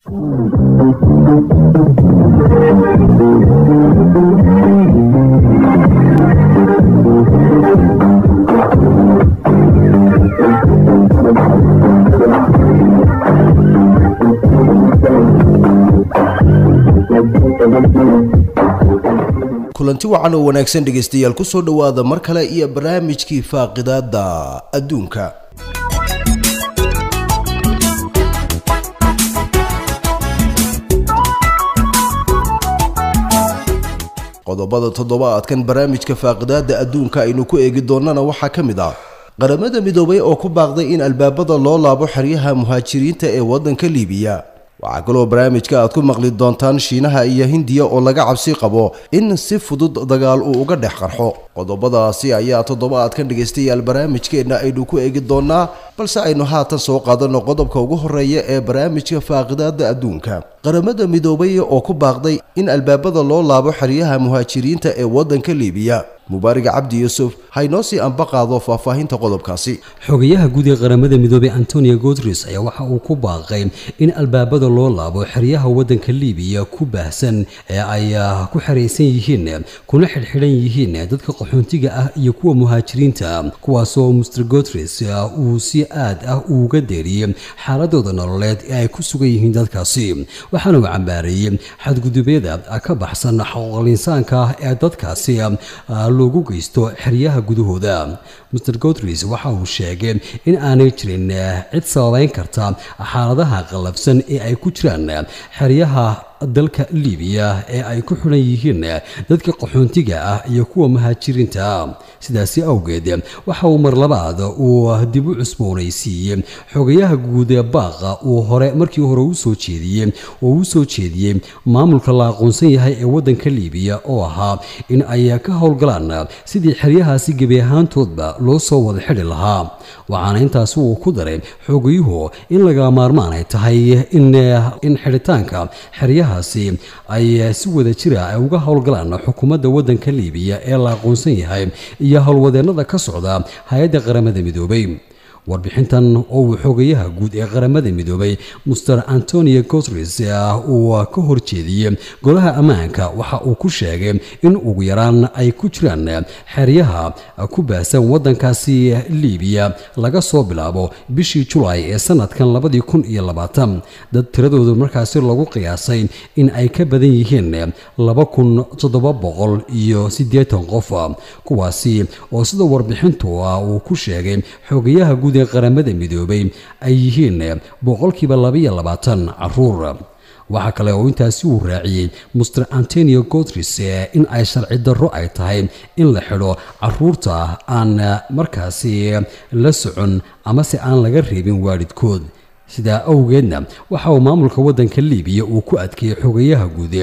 kulanti wacan oo wanaagsan dhegaystayaal ku soo dhowaada mar kale iyo barnaamijkii faaqidaada adduunka qodobada toddobaadkan barnaamijka faaqidaada adduunka aynu ku eegi doonnana waxaa ka mid ah qaramada midoobay oo ku baaqday in albaabada loo laabo xeryaha muhaajiriinta ee waddanka liibiya waxaa kaloo barnaamijka aad ku maqli doontaan shiinaha iyo hindiya oo laga cabsi qabo in si fudud dagaal uu uga dhex qarxo qodobadaasi ayaa toddobaadkan dhegaystayaal barnaamijkeenna aynu ku eegi doonnaa balse aynu haatan soo qaadanno qodobka ugu horeeya ee barnaamijka faaqidaada adduunka qaramada midoobay oo ku baaqday in albaabada loo laabo xeryaha muhaajiriinta ee waddanka liibiya mubaariga cabdi yuusuf haynoo sii anba qaado faahfaahinta qodobkaasi xogayaha guud ee qaramada midoobey antonio godres ayaa waxa uu ku baaqay in albaabada loo laabo xeryaha waddanka libiya ku baahsan ee ay ah, ku xiraysan yihiin kuna xidhxidhan yihiin dadka qaxoontiga ah iyo kuwa muhaajiriinta kuwaasoo master godres ah, uu si aad ah uga deeriyey xaaladooda nololeed ee ay ku sugan yihiin dadkaasi waxaana uu cambaareeyey xadgudubyada ka baxsan xaquuqal ah ee dadkaasi loogu geysto xeryaha gudahooda mer godres waxa uu sheegay in aanay jirin eh, cid sababayn karta xaaladaha qallafsan ee ay ku jiraan eh, xeryaha dalka libiya ee ay ku xidhan yihiin dadka qaxoontiga ah iyo kuwa muhaajiriinta sidaasi awgeed waxa uu marlabaad uu dib u cusboonaysiiyey xogayaha guud ee baaqa uu hore markii hore usoo jeediyey oo u soo jeediyey maamulka la aqoonsan yahay ee waddanka libiya oo ahaa in ay ka howlgalaan sidii xeryahaasi gebi ahaantoodba loo soo wada xidhi lahaa waxaana intaas uu ku daray xogayuhu in laga maarmaan ay tahay in xidhitaanka xeryaha arrimahaasi ay eh, si wada jira ah ay uga howlgalaan xukuumadda waddanka liibiya ee la aqoonsan yahay iyo howlwadeennada ka socda hay-adda qaramada midoobay warbixintan oo uu xogayaha guud ee qaramada midoobay master antonio gotres ah uu ka horjeediyey golaha ammaanka waxa uu ku sheegay in ugu yaraan ay ku jiraan xeryaha ku baahsan waddankaasi libiya laga soo bilaabo bishii julaay ee sanadkan labadii kun iyo labaatan dad tiradoodu markaasi lagu qiyaasay in ay ka badan yihiin laba kun toddoba boqol iyo siddeetan qof kuwaasi oo sida warbixintu ah, uu ku sheegay xogayaha guud guud ee qaramada midoobay ay yihiin boqolkiiba labaiyo labaatan caruur waxaa kale oo intaasi uu raaciyey master antonio gotris eh, in ay sharci darro ay tahay in la xidho caruurta aan eh, markaasi eh, la socon amase aan laga reebin waalidkood sidaa awgeedna waxa uu maamulka waddanka libiya uu ku adkeeyey xogayaha guud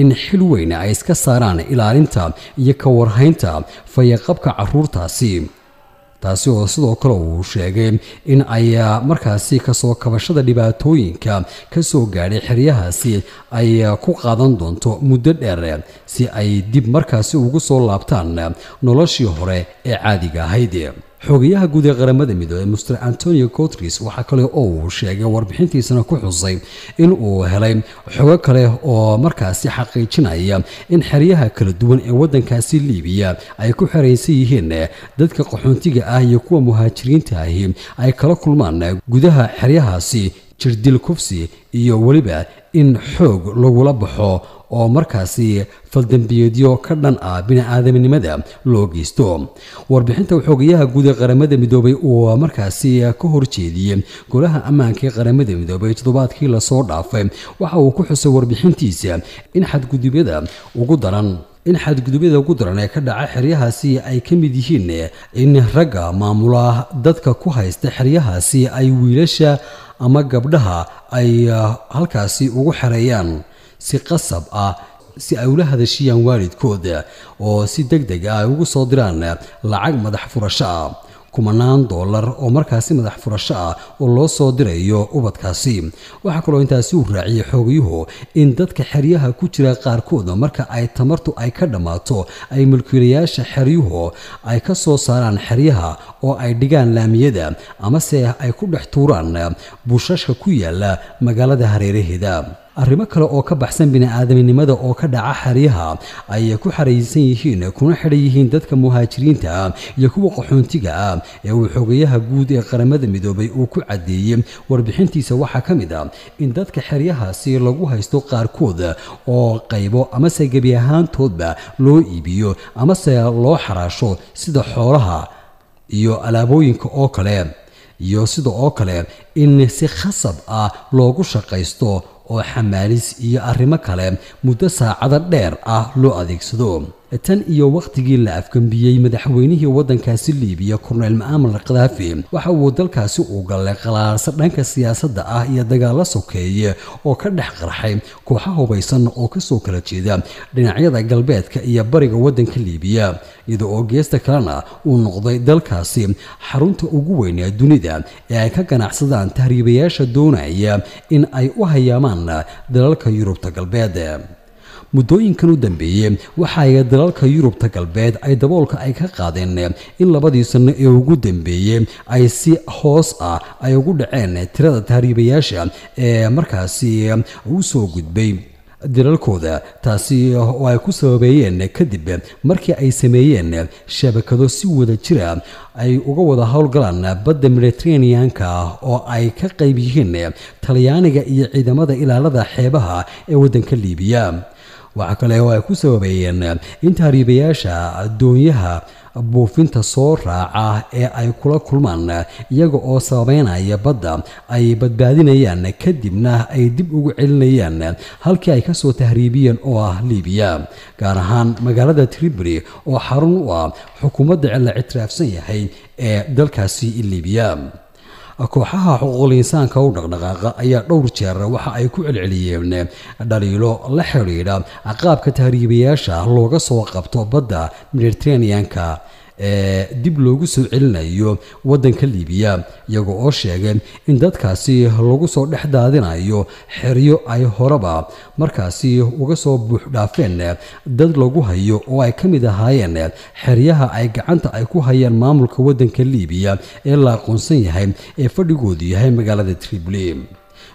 in xil weyn ay iska saaraan ilaalinta iyo ka warhaynta fayaqabka caruurtaasi taasi oo sidoo kale uu sheegay in ay markaasi kasoo kabashada dhibaatooyinka ka soo gaadhay xeryahaasi ay ku qaadan doonto muddo dheer si ay dib markaasi ugu soo laabtaan noloshii hore ee caadiga ahayd xogayaha guud ee qaramada midoobe master antonio cotris waxaa kale oo uu sheegay warbixintiisana ku xusay in uu helay xogo kale oo markaasi xaqiijinaya in xeryaha kala duwan ee waddankaasi liibiya ay ku xeraysan yihiin dadka qaxoontiga ah iyo kuwa muhaajiriinta ahi ay kala kulmaan gudaha xeryahaasi jirdil kufsi iyo weliba in xoog lagula baxo oo markaasi faldembiyeedyo ka dhan ah bini-aadamnimada loo geysto warbixinta xoogayaha guud ee qaramada midoobay uu markaasi ka horjeediyey golaha ammaankaee qaramada midoobay toddobaadkii lasoo dhaafay waxa uu ku xusay warbixintiisa in xadgudubyada ugu daran in xadgudubyada ugu daran ee ka dhaca xeryahaasi ay ka mid yihiin in ragga maamula dadka ku haysta xeryahaasi ay wiilasha ama gabdhaha ay ah, halkaasi ugu xereeyaan si qasab ah si ay ula hadashiyaan waalidkooda oo si deg deg ah ay ugu soo diraan lacag madax furasho ah kumanaan doolar oo markaasi madax furasho ah oo loo soo dirayo ubadkaasi waxaa kaloo intaasi uu raaciyay xoogayuhu in dadka xeryaha ku jira qaarkooda marka ay tamartu ay ka dhammaato ay mulkiilayaasha xeryuhu ay ka soo saaraan xeryaha oo ay dhigaan laamiyada amase ay ku dhex tuuraan buushashka ku yaala magaalada hareeraheeda arrimo kale oo ka baxsan bini bini'aadamnimada oo ka dhaca xeryaha ayay ku xaraysan yihiin kuna xidhan yihiin dadka muhaajiriinta iyo kuwa qaxoontiga ee uu xogayaha guud ee qaramada midoobay uu ku caddeeyey warbixintiisa waxaa ka mid a ah in dadka xeryahaasi lagu haysto qaarkood oo qaybo amase gebi ahaantoodba loo iibiyo amase loo xaraasho sida xoolaha iyo alaabooyinka oo kale iyo sida oo kale in si khasab ah loogu shaqaysto oo xamaalis iyo arrimo kale muddo saacada dheer ah loo adeegsado tan iyo waqtigii la afgembiyey madaxweynihii waddankaasi liibiya korneyl ma'aamar khadaafi waxa uu dalkaasi u galay qalaarsa dhanka siyaasadda ah iyo dagaalo sokeeye oo ka dhex qarxay kooxo hubaysan oo kasoo kala jeeda dhinacyada galbeedka iyo bariga waddanka liibiya iyada oo geesta kalena uu noqday dalkaasi xarunta ugu weynee dunida ee ay ka ganacsadaan tahriibayaasha doonaya in ay u hayaamaan dalalka yurubta galbeed muddooyinkan u dambeeyey waxaa eega dalalka yurubta galbeed ay daboolka ay ka qaadeen in labadii sanno ee ugu dambeeyey ay si hoos ah ay ugu dhaceen tirada tahriibayaasha ee markaasi u soo gudbay dalalkooda taasi oo ay ku sababeeyeen kadib markii ay sameeyeen shabakado si wada jira ah, ay uga wada howlgalaan badda mediteraneanka oo ay ka qayb yihiin talyaaniga iyo ciidamada ilaalada xeebaha ee waddanka liibiya waxaa kale oo ay ku sababeeyeen in tahriibayaasha doonyaha buufinta soo raaca ee ay kula kulmaan iyaga oo sababeynaya badda ay badbaadinayaan kadibna ay dib ugu celinayaan halkii ay kasoo tahriibiyeen oo ah liibiya gaar ahaan magaalada tribri oo xarun u ah xukuumadda la ictiraafsan yahay ee dalkaasi liibiya kooxaha xuquuqliinsaanka u dhaqdhaqaaqa ayaa dhowr jeer waxa ay ku celceliyeen dhaliilo la xidhiidha qaabka tahriibayaasha looga soo qabto badda mediteraneanka ee dib loogu soo celinayo waddanka libiya iyaga oo sheegay in dadkaasi lagu soo dhex daadinayo xeryo ay horeba markaasi uga soo buux dhaafeen dad lagu hayo oo ay ka mid ahaayeen xeryaha ay gacanta ay ku hayaan maamulka waddanka libiya ee la aqoonsan yahay ee fadhigoodu yahay magaalada tribli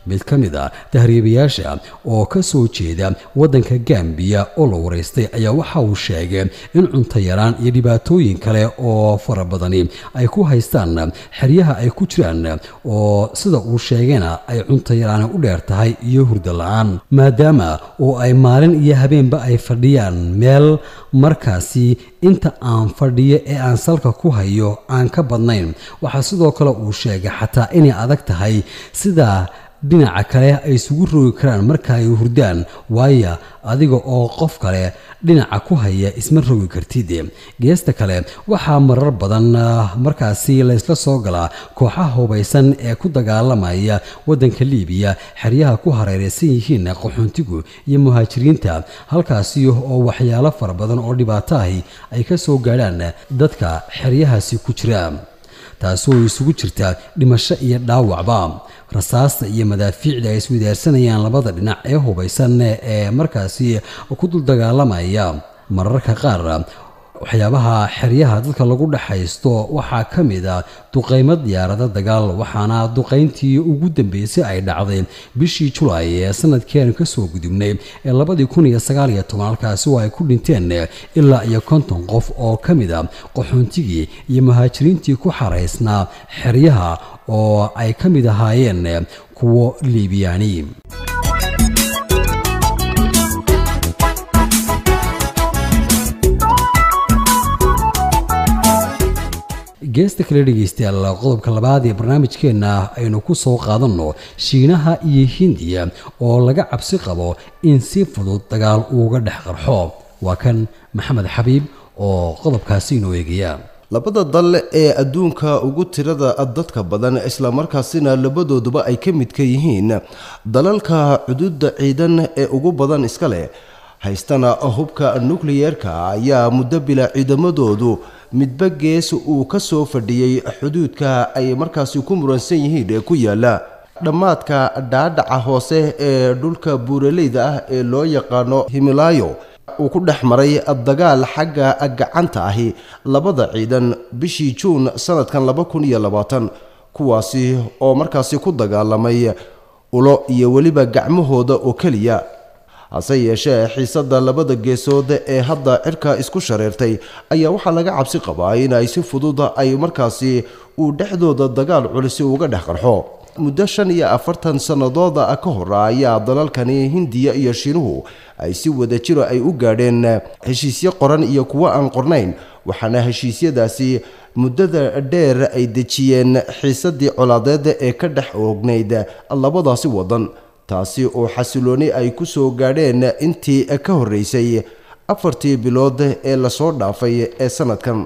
mid ka mid a ah tahriibayaasha ah oo ka soo jeeda waddanka gambiya oo la waraystay ayaa waxa uu sheegay in cunto yaraan iyo dhibaatooyin kale oo fara badani ay ku haystaan xeryaha ay ku jiraan oo sida uu sheegayna ay cunto yaraani u dheer tahay iyo hurda la-aan maadaama oo ay maalin iyo habeenba ay fadhiyaan meel markaasi inta aan fadhiyo ee aan salka ku hayo aan ka badnayn waxaa sidoo kale uu sheegay xataa inay adag tahay sidaa dhinaca kale ay isugu roogi karaan marka ay hurdaan waayo adiga oo qof kale dhinaca ku haya isma rogi kartid geesta kale waxaa marar badan ah, markaasi laysla soo galaa kooxaha hubaysan ee ku dagaalamaya waddanka liibiya xeryaha ku hareereysan yihiin qaxuntigu iyo muhaajiriinta halkaasi oo waxyaalo fara badan oo dhibaata ahi ay ka soo gaadhaan dadka xeryahaasi ku jira taasi oo isugu jirta dhimasho iyo dhaawacba rasaasta iyo madaafiicda ay iswidaarsanayaan labada dhinac ee hubaysan ee markaasi ku dul dagaalamaya mararka qaar waxyaabaha xeryaha dadka lagu dhexaysto waxaa ka mid ah duqaymo diyaarado dagaal waxaana duqayntii ugu dambeysay ay dhacday bishii julaay ee sanadkiiaanu ka soo gudubnay ee labadii kun iyo sagaal iyo toban halkaasi oo ay ku dhinteen ilaa iyo konton qof oo ka mid a ah qaxoontigii iyo muhaajiriintii ku xaraysnaa xeryaha oo ay ka mid ahaayeen kuwo liibiyaani geesta kale dhegeystayaal qodobka labaad ee barnaamijkeenna aynu ku soo qaadanno shiinaha iyo hindiya oo laga cabsi qabo in si fudud dagaal uuga dhex qarxo waa kan maxamed xabiib oo qodobkaasi inoo eegaya labada dal ee adduunka ugu tirada dadka badan isla markaasina labadooduba ay ka midka yihiin dalalka cududa ciidan ee ugu badan iska leh haystana hubka nukliyeerka ayaa muddo bila ciidamadoodu midba gees uu ka soo fadhiyey xuduudka ay markaasi ku muransan yihiin ee ku yaala dhammaadka dhaadhaca hoose ee dhulka buuraleyda ah ee loo yaqaano himilaayo uu ku dhex maray dagaal xagga gacanta ahi labada ciidan bishii juun sanadkan laba kun iyo labaatan kuwaasi oo markaasi ku dagaalamay ulo iyo weliba gacmahooda oo keliya hase yeeshee xiisadda labada geesood ee hadda cirka isku shareertay ayaa waxaa laga cabsi qabaa in ay si fudud ay markaasi uu dhexdooda dagaal culisi uga dhex qarxo muddo shan iyo afartan sannadood ka hor ayaa dalalkani hindiya iyo shiinuhu ay si wada jiro ah ay u gaadheen heshiisyo qoran iyo kuwo aan qornayn waxaana heshiisyadaasi muddada dheer ay dejiyeen xiisadii colaadeed ee ka dhex oognayd labadaasi waddan taasi oo xasilooni ay ku soo gaadheen intii ka horreysay afartii bilood ee lasoo dhaafay ee sanadkan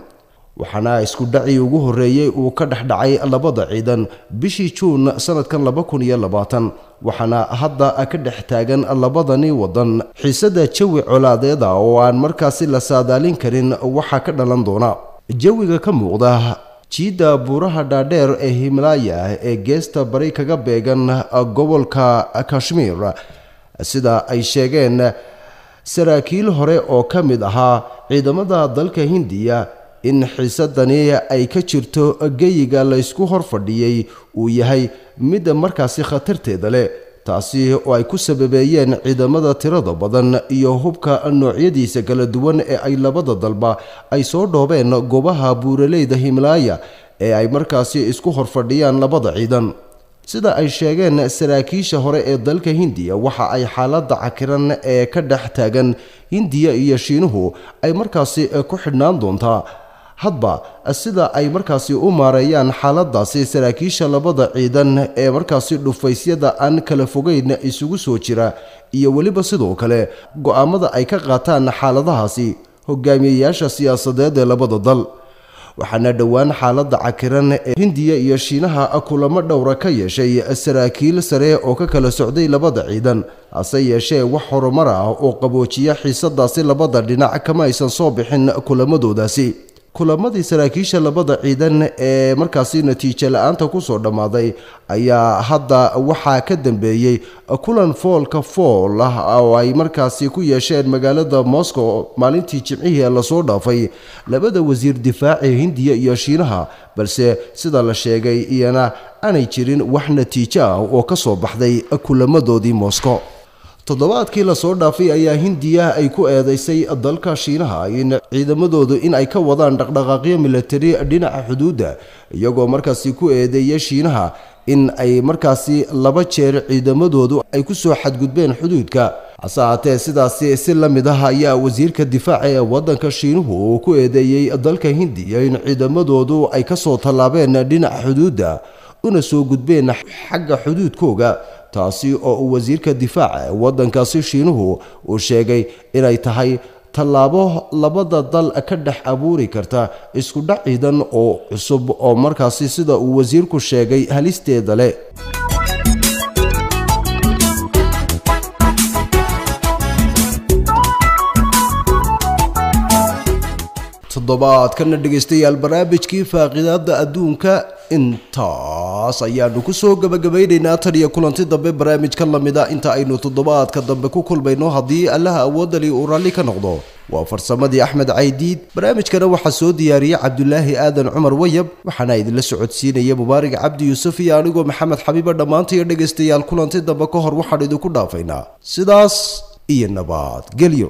waxaana isku dhacii ugu horreeyey uu ka dhex dhacay labada ciidan bishii juun sannadkan laba kun iyo labaatan waxaana hadda ka dhex taagan labadani waddan xiisadda jawi colaadeeda oo aan markaasi la saadaalin karin waxaa ka dhalan doona jawiga ka muuqda jiidda buuraha dhaadheer ee himalaya ee geesta bari kaga beegan gobolka kashmiir sida ay sheegeen saraakiil hore oo ka mid ahaa ciidamada dalka hindiya in xiisadani ay ka jirto geyiga laysku horfadhiyey uu yahay mid markaasi khatarteeda leh taasi oo ay ku sababeeyeen ciidamada tirada badan iyo hubka noocyadiisa kala duwan ee ay labada dalba ay soo dhoobeen goobaha buuraleyda himlaaya ee ay markaasi isku horfadhiyaan labada ciidan sida ay sheegeen saraakiisha hore ee dalka hindiya waxa ay xaaladda cakiran ee ka dhex taagan hindiya iyo shiinuhu ay markaasi ku xidhnaan doontaa hadba sida ay markaasi u maareeyaan xaaladaasi saraakiisha labada ciidan ee markaasi dhufaysyada aan kala fogeyn isugu soo jira iyo weliba sidoo kale go-aamada ay ka qaataan xaaladahaasi hogaamiyeyaasha siyaasadeed ee labada dal waxaana dhowaan xaaladda cakiran ee hindiya iyo shiinaha kulamo dhowra ka yeeshay saraakiil sare oo ka kala socday labada ciidan hase yeeshee wax horumar ah oo qaboojiya xiisadaasi labada dhinac kama aysan soo bixin kulamadoodaasi kulamadii saraakiisha labada ciidan ee markaasi natiijo la-aanta kusoo dhammaaday ayaa hadda waxaa ka dambeeyey kulan foolka fool ah oo ay markaasi ku yeesheen magaalada moscow maalintii jimcihii ee lasoo dhaafay labada wasiir difaaci hindiya iyo shiinaha balse sida la sheegay iyana aanay jirin wax natiijo ah oo ka soo baxday kulamadoodii moscow toddobaadkii lasoo dhaafay ayaa hindiyaha ay ku eedaysay dalka shiinaha in ciidamadoodu in ay ka wadaan dhaqdhaqaaqyo milatari dhinaca xuduudda iyagoo markaasi ku eedeeya shiinaha in ay markaasi laba jeer ciidamadoodu ay ku soo xadgudbeen xuduudka hase haatee sidaasi si la mid ah ayaa wasiirka difaaca ee waddanka shiinuhu uu ku eedeeyey dalka hindiya in ciidamadoodu ay ka soo tallaabeen dhinaca xuduudda una soo gudbeen xagga xuduudkooga taasi oo uu wasiirka difaaca ee waddankaasi shiinuhu uu sheegay inay tahay tallaabo labada dal ka dhex abuuri karta iskudhac ciidan oo cusub oo markaasi sida uu wasiirku sheegay halisteeda leh toddobaadkana dhegaystayaal barnaamijkii faaqidaada adduunka intaas ayaanu kusoo gabagabaynaynaa tan iyo kulanti dambe barnaamijka a ah inta aynu toddobaadka dambe ku kulmayno haddii allaha awoodani uu ralli ka noqdo waa farsamadii axmed caydiid barnaamijkana waxaa soo diyaariyey cabdulaahi aadan cumar wayab waxaana idinla socodsiinaya mubaarig cabdi yuusuf iyo anigoo maxamed xabiiba dhammaantiyo dhegaystayaal kulanti dambe ka hor waxaan idinku dhaafaynaa sidaas iyo nabadgelyo